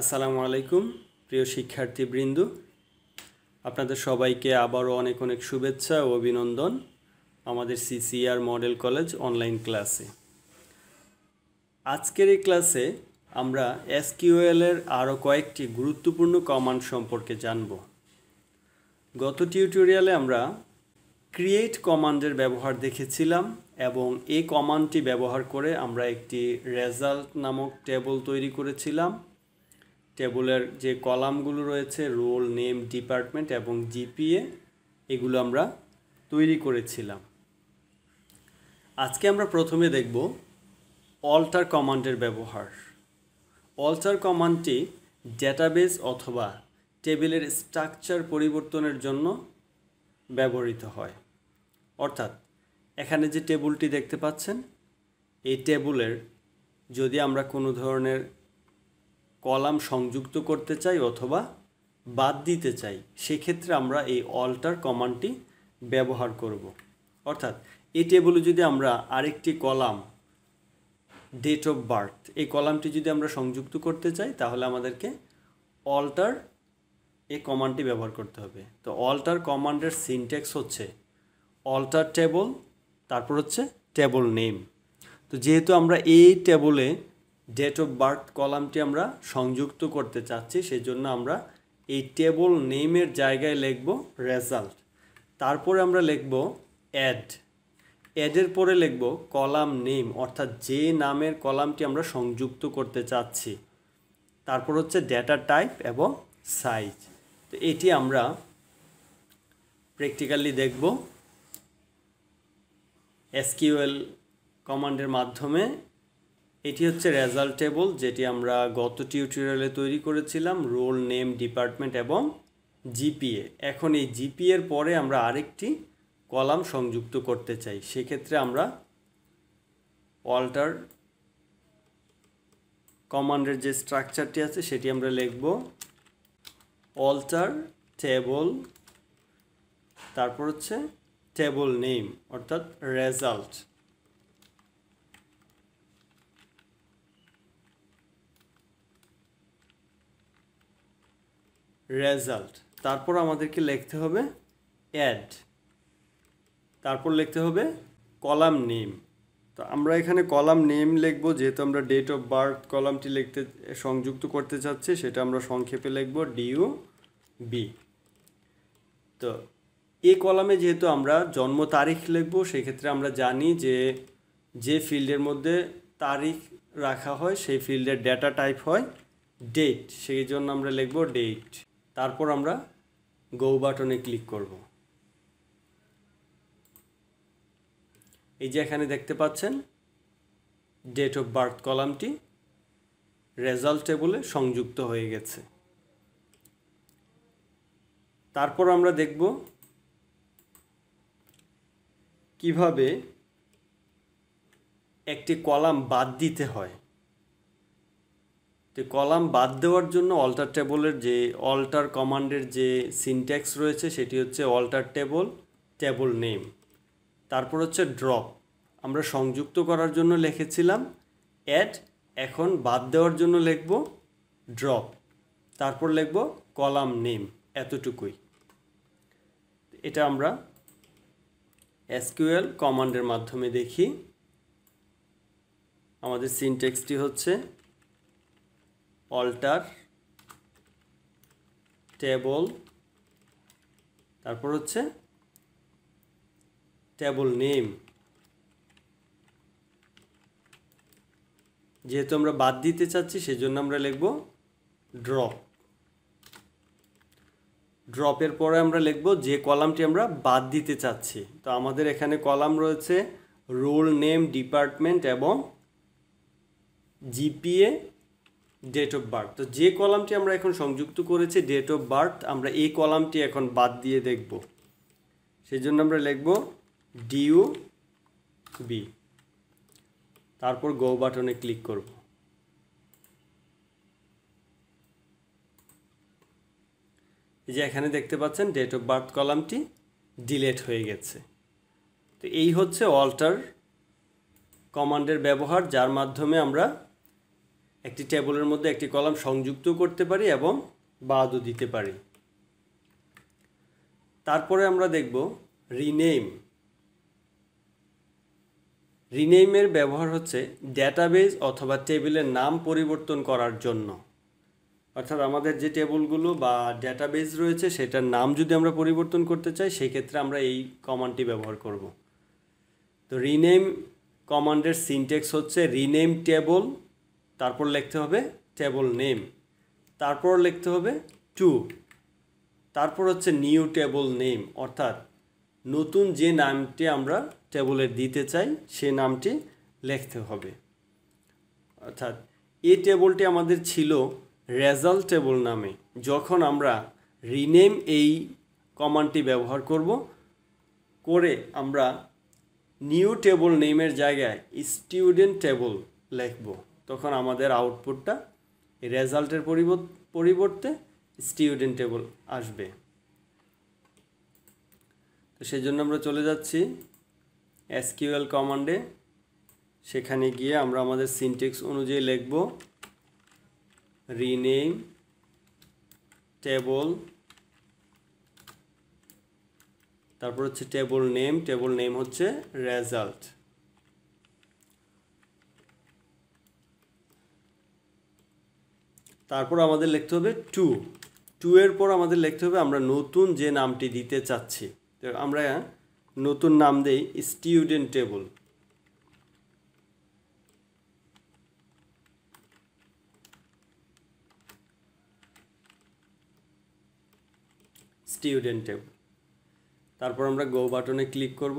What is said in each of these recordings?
আসসালামু আলাইকুম প্রিয় শিক্ষার্থীবৃন্দ আপনাদের সবাইকে আবারও অনেক অনেক শুভেচ্ছা ও অভিনন্দন আমাদের সিসিআর মডেল কলেজ অনলাইন ক্লাসে আজকের এই ক্লাসে আমরা এসকিউএলের আরও কয়েকটি গুরুত্বপূর্ণ কমান্ড সম্পর্কে জানব গত টিউটোরিয়ালে আমরা ক্রিয়েট কমান্ডের ব্যবহার দেখেছিলাম এবং এই কমান্ডটি ব্যবহার করে আমরা একটি রেজাল্ট নামক টেবল তৈরি করেছিলাম টেবলের যে কলামগুলো রয়েছে রোল নেম ডিপার্টমেন্ট এবং জিপিএ এগুলো আমরা তৈরি করেছিলাম আজকে আমরা প্রথমে দেখব অল্টার কমান্ডের ব্যবহার অল্টার কমান্ডটি ডেটাবেস অথবা টেবিলের স্ট্রাকচার পরিবর্তনের জন্য ব্যবহৃত হয় অর্থাৎ এখানে যে টেবুলটি দেখতে পাচ্ছেন এই টেবুলের যদি আমরা কোনো ধরনের কলাম সংযুক্ত করতে চাই অথবা বাদ দিতে চাই সেক্ষেত্রে আমরা এই অল্টার কমান্ডটি ব্যবহার করব। অর্থাৎ এই টেবলে যদি আমরা আরেকটি কলাম ডেট অফ বার্থ এই কলামটি যদি আমরা সংযুক্ত করতে চাই তাহলে আমাদেরকে অল্টার এই কমান্ডটি ব্যবহার করতে হবে তো অল্টার কমান্ডের সিনট্যাক্স হচ্ছে অল্টার টেবল তারপর হচ্ছে টেবল নেম তো যেহেতু আমরা এই টেবলে ডেট অফ বার্থ কলামটি আমরা সংযুক্ত করতে চাচ্ছি সেজন্য আমরা এই টেবল নেমের জায়গায় লিখব রেজাল্ট তারপরে আমরা লিখব অ্যাড অ্যাডের পরে লিখব কলাম নেম অর্থাৎ যে নামের কলামটি আমরা সংযুক্ত করতে চাচ্ছি তারপর হচ্ছে ডেটা টাইপ এবং সাইজ তো এটি আমরা প্র্যাকটিক্যালি দেখব এসকিউএল কমান্ডের মাধ্যমে এটি হচ্ছে রেজাল্ট টেবল যেটি আমরা গত টিউটোরিয়ালে তৈরি করেছিলাম রোল নেম ডিপার্টমেন্ট এবং জিপিএ এখন এই জিপিএর পরে আমরা আরেকটি কলাম সংযুক্ত করতে চাই সেক্ষেত্রে আমরা অল্টার কমান্ডের যে স্ট্রাকচারটি আছে সেটি আমরা লিখব অল্টার টেবল তারপর হচ্ছে টেবল নেম অর্থাৎ রেজাল্ট রেজাল্ট তারপর আমাদেরকে লিখতে হবে অ্যাড তারপর লিখতে হবে কলাম নেম তো আমরা এখানে কলাম নেম লিখব যেহেতু আমরা ডেট অফ বার্থ কলামটি লিখতে সংযুক্ত করতে চাচ্ছি সেটা আমরা সংক্ষেপে লিখব ডিউ বি তো এই কলামে যেহেতু আমরা জন্ম তারিখ লিখব সেক্ষেত্রে আমরা জানি যে যে ফিল্ডের মধ্যে তারিখ রাখা হয় সেই ফিল্ডের ডেটা টাইপ হয় ডেট সেই জন্য আমরা লিখব ডেট তারপর আমরা গো বাটনে ক্লিক করব এই যে এখানে দেখতে পাচ্ছেন ডেট অফ বার্থ কলামটি রেজাল্ট টেবলে সংযুক্ত হয়ে গেছে তারপর আমরা দেখব কিভাবে একটি কলাম বাদ দিতে হয় তো কলাম বাদ দেওয়ার জন্য অল্টার টেবলের যে অল্টার কমান্ডের যে সিনট্যাক্স রয়েছে সেটি হচ্ছে অল্টার টেবল টেবল নেম তারপর হচ্ছে ড্রপ আমরা সংযুক্ত করার জন্য লিখেছিলাম অ্যাড এখন বাদ দেওয়ার জন্য লিখব ড্রপ তারপর লিখব কলাম নেম এতটুকুই এটা আমরা এসকিউএল কমান্ডের মাধ্যমে দেখি আমাদের সিনটেক্সটি হচ্ছে অল্টার টেবল তারপর হচ্ছে টেবল নেম যেহেতু আমরা বাদ দিতে চাচ্ছি সেজন্য আমরা লিখব ড্রপ ড্রপের পরে আমরা লিখব যে কলামটি আমরা বাদ দিতে চাচ্ছি তো আমাদের এখানে কলাম রয়েছে রোল নেম ডিপার্টমেন্ট এবং জিপিএ ডেট অফ বার্থ তো যে কলামটি আমরা এখন সংযুক্ত করেছি ডেট অফ বার্থ আমরা এই কলামটি এখন বাদ দিয়ে দেখব সেই জন্য আমরা লিখব ডিউ বি তারপর গো বাটনে ক্লিক করব এই যে এখানে দেখতে পাচ্ছেন ডেট অফ বার্থ কলামটি ডিলেট হয়ে গেছে তো এই হচ্ছে অল্টার কমান্ডের ব্যবহার যার মাধ্যমে আমরা একটি টেবলের মধ্যে একটি কলাম সংযুক্ত করতে পারি এবং বাদও দিতে পারি তারপরে আমরা দেখব রিনেম রিনেমের ব্যবহার হচ্ছে ডেটাবেজ অথবা টেবিলের নাম পরিবর্তন করার জন্য অর্থাৎ আমাদের যে টেবলগুলো বা ডেটাবেজ রয়েছে সেটার নাম যদি আমরা পরিবর্তন করতে চাই সেই ক্ষেত্রে আমরা এই কমান্ডটি ব্যবহার করব তো রিনেম কমান্ডের সিনটেক্স হচ্ছে রিনেম টেবল তারপর লিখতে হবে টেবল নেম তারপর লিখতে হবে টু তারপর হচ্ছে নিউ টেবল নেম অর্থাৎ নতুন যে নামটি আমরা টেবলে দিতে চাই সে নামটি লিখতে হবে অর্থাৎ এই টেবলটি আমাদের ছিল রেজাল্ট টেবল নামে যখন আমরা রিনেম এই কমান্ডটি ব্যবহার করব করে আমরা নিউ টেবল নেমের জায়গায় স্টুডেন্ট টেবল লিখব তখন আমাদের আউটপুটটা রেজাল্টের পরিবর্তে স্টিউডেন্ট টেবল আসবে তো সেই জন্য আমরা চলে যাচ্ছি এসকিউএল কমান্ডে সেখানে গিয়ে আমরা আমাদের সিনটেক্স অনুযায়ী লিখব রিনেম টেবল তারপর হচ্ছে টেবল নেম টেবল নেম হচ্ছে রেজাল্ট তারপর আমাদের লিখতে হবে টু টু এর পর আমাদের লিখতে হবে আমরা নতুন যে নামটি দিতে চাচ্ছি আমরা নতুন নাম দেই স্টুডেন্ট টেবল স্টুডেন্ট টেবল তারপর আমরা গো বাটনে ক্লিক করব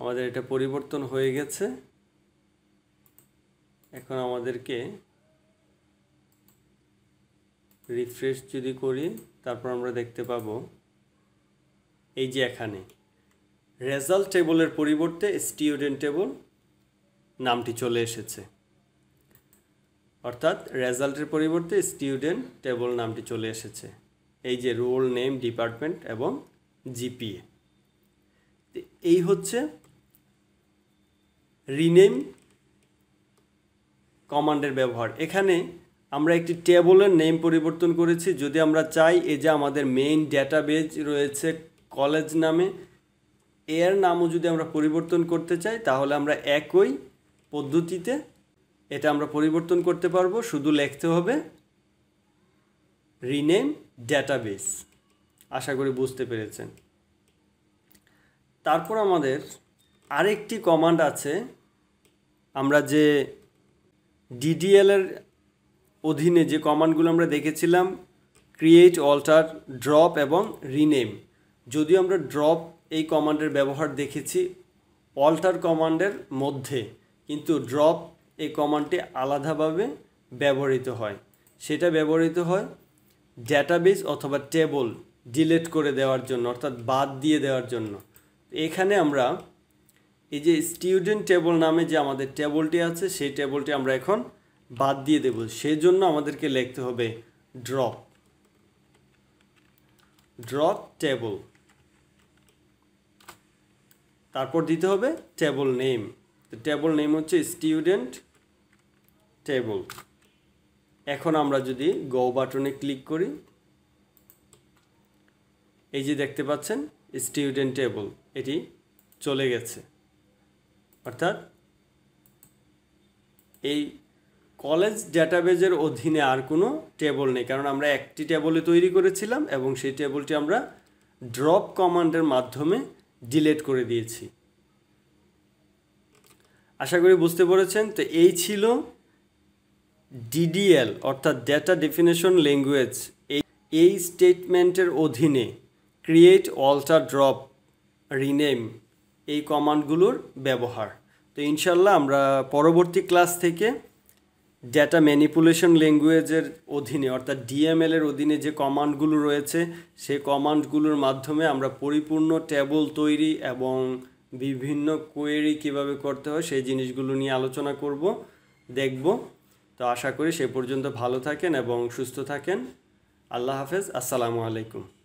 আমাদের এটা পরিবর্তন হয়ে গেছে এখন আমাদেরকে রিফ্রেশ যদি করি তারপর আমরা দেখতে পাবো এই যে এখানে রেজাল্ট টেবলের পরিবর্তে স্টুডেন্ট টেবল নামটি চলে এসেছে অর্থাৎ রেজাল্টের পরিবর্তে স্টুডেন্ট টেবল নামটি চলে এসেছে এই যে রোল নেম ডিপার্টমেন্ট এবং জিপিএ এই হচ্ছে রিনেম কমান্ডের ব্যবহার এখানে আমরা একটি টেবলের নেম পরিবর্তন করেছি যদি আমরা চাই এই যে আমাদের মেইন ডেটাবেজ রয়েছে কলেজ নামে এর নামও যদি আমরা পরিবর্তন করতে চাই তাহলে আমরা একই পদ্ধতিতে এটা আমরা পরিবর্তন করতে পারবো শুধু লিখতে হবে রিনেম ডেটাবেস আশা করি বুঝতে পেরেছেন তারপর আমাদের আরেকটি কমান্ড আছে আমরা যে ডিডিএলের অধীনে যে কমান্ডগুলো আমরা দেখেছিলাম ক্রিয়েট অল্টার ড্রপ এবং রিনেম যদিও আমরা ড্রপ এই কমান্ডের ব্যবহার দেখেছি অল্টার কমান্ডের মধ্যে কিন্তু ড্রপ এই কমান্ডটি আলাদাভাবে ব্যবহৃত হয় সেটা ব্যবহৃত হয় ডেটাবেস অথবা টেবল ডিলেট করে দেওয়ার জন্য অর্থাৎ বাদ দিয়ে দেওয়ার জন্য এখানে আমরা এই যে স্টুডেন্ট টেবল নামে যে আমাদের টেবলটি আছে সেই টেবলটি আমরা এখন বাদ দিয়ে দেব সেজন্য আমাদেরকে লিখতে হবে ড্রপ ড্রপ টেবল তারপর দিতে হবে টেবল নেম তো টেবল নেম হচ্ছে স্টুডেন্ট টেবল এখন আমরা যদি গো বাটনে ক্লিক করি এই যে দেখতে পাচ্ছেন স্টুডেন্ট টেবল এটি চলে গেছে অর্থাৎ এই কলেজ ডেটাবেজের অধীনে আর কোনো টেবল নেই কারণ আমরা একটি টেবলে তৈরি করেছিলাম এবং সেই টেবলটি আমরা ড্রপ কমান্ডের মাধ্যমে ডিলেট করে দিয়েছি আশা করি বুঝতে পেরেছেন তো এই ছিল ডিডিএল অর্থাৎ ডেটা ডেফিনেশন ল্যাঙ্গুয়েজ এই স্টেটমেন্টের অধীনে ক্রিয়েট অল্টার ড্রপ রিনেম এই কমান্ডগুলোর ব্যবহার তো ইনশাল্লাহ আমরা পরবর্তী ক্লাস থেকে ডেটা ম্যানিপুলেশন ল্যাঙ্গুয়েজের অধীনে অর্থাৎ ডিএমএল এর অধীনে যে কমান্ডগুলো রয়েছে সে কমান্ডগুলোর মাধ্যমে আমরা পরিপূর্ণ টেবল তৈরি এবং বিভিন্ন কোয়েরি কিভাবে করতে হয় সেই জিনিসগুলো নিয়ে আলোচনা করব দেখব তো আশা করি সে পর্যন্ত ভালো থাকেন এবং সুস্থ থাকেন আল্লাহ হাফেজ আসসালামু আলাইকুম